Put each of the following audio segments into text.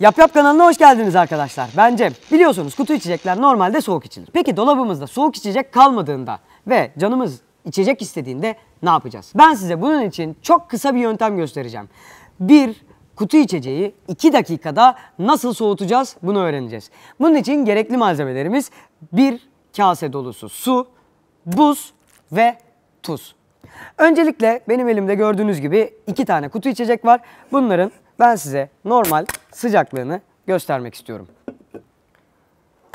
Yap Yap kanalına hoş geldiniz arkadaşlar. Ben Cem. Biliyorsunuz kutu içecekler normalde soğuk içilir. Peki dolabımızda soğuk içecek kalmadığında ve canımız içecek istediğinde ne yapacağız? Ben size bunun için çok kısa bir yöntem göstereceğim. Bir, kutu içeceği 2 dakikada nasıl soğutacağız bunu öğreneceğiz. Bunun için gerekli malzemelerimiz bir kase dolusu su, buz ve tuz. Öncelikle benim elimde gördüğünüz gibi iki tane kutu içecek var. Bunların ben size normal sıcaklığını göstermek istiyorum.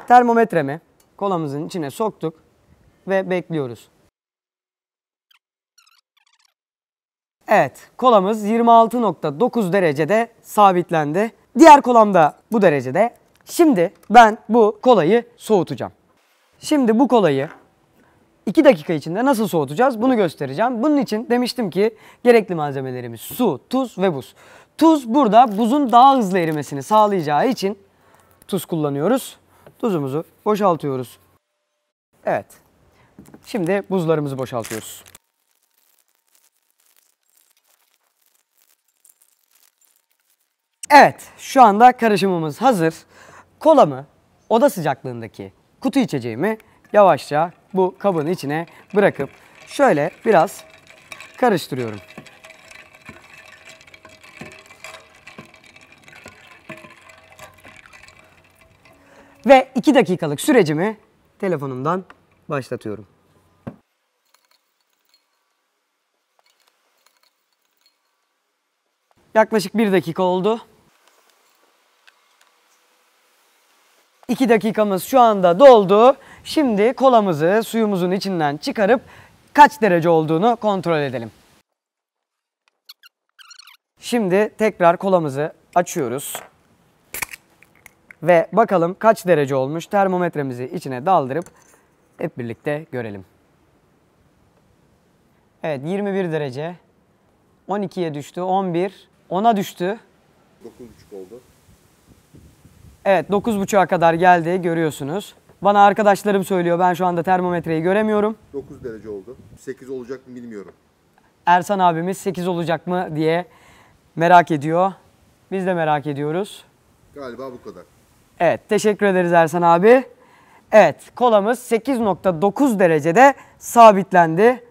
Termometremi kolamızın içine soktuk ve bekliyoruz. Evet, kolamız 26.9 derecede sabitlendi. Diğer kolam da bu derecede. Şimdi ben bu kolayı soğutacağım. Şimdi bu kolayı 2 dakika içinde nasıl soğutacağız bunu göstereceğim. Bunun için demiştim ki gerekli malzemelerimiz su, tuz ve buz. Tuz burada buzun daha hızlı erimesini sağlayacağı için tuz kullanıyoruz. Tuzumuzu boşaltıyoruz. Evet. Şimdi buzlarımızı boşaltıyoruz. Evet, şu anda karışımımız hazır. Kolamı oda sıcaklığındaki kutu içeceğimi yavaşça bu kabın içine bırakıp şöyle biraz karıştırıyorum. Ve 2 dakikalık sürecimi telefonumdan başlatıyorum. Yaklaşık 1 dakika oldu. 2 dakikamız şu anda doldu. Şimdi kolamızı suyumuzun içinden çıkarıp kaç derece olduğunu kontrol edelim. Şimdi tekrar kolamızı açıyoruz. Ve bakalım kaç derece olmuş termometremizi içine daldırıp hep birlikte görelim. Evet 21 derece. 12'ye düştü. 11. 10'a düştü. 9.5 oldu. Evet 9.5'a kadar geldi görüyorsunuz. Bana arkadaşlarım söylüyor. Ben şu anda termometreyi göremiyorum. 9 derece oldu. 8 olacak mı bilmiyorum. Ersan abimiz 8 olacak mı diye merak ediyor. Biz de merak ediyoruz. Galiba bu kadar. Evet, teşekkür ederiz Ersan abi. Evet, kolamız 8.9 derecede sabitlendi.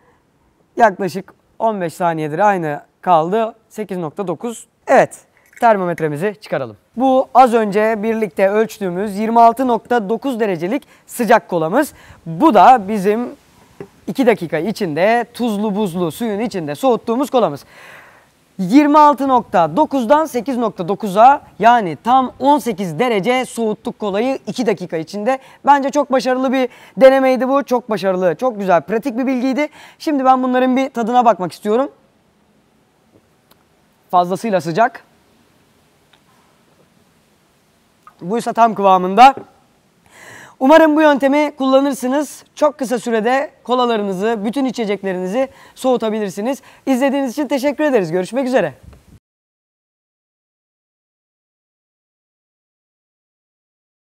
Yaklaşık 15 saniyedir aynı kaldı. 8.9. Evet termometremizi çıkaralım. Bu az önce birlikte ölçtüğümüz 26.9 derecelik sıcak kolamız. Bu da bizim 2 dakika içinde tuzlu buzlu suyun içinde soğuttuğumuz kolamız. 26.9'dan 8.9'a yani tam 18 derece soğuttuk kolayı 2 dakika içinde. Bence çok başarılı bir denemeydi bu. Çok başarılı, çok güzel, pratik bir bilgiydi. Şimdi ben bunların bir tadına bakmak istiyorum. Fazlasıyla sıcak. Buysa tam kıvamında. Umarım bu yöntemi kullanırsınız. Çok kısa sürede kolalarınızı, bütün içeceklerinizi soğutabilirsiniz. İzlediğiniz için teşekkür ederiz. Görüşmek üzere.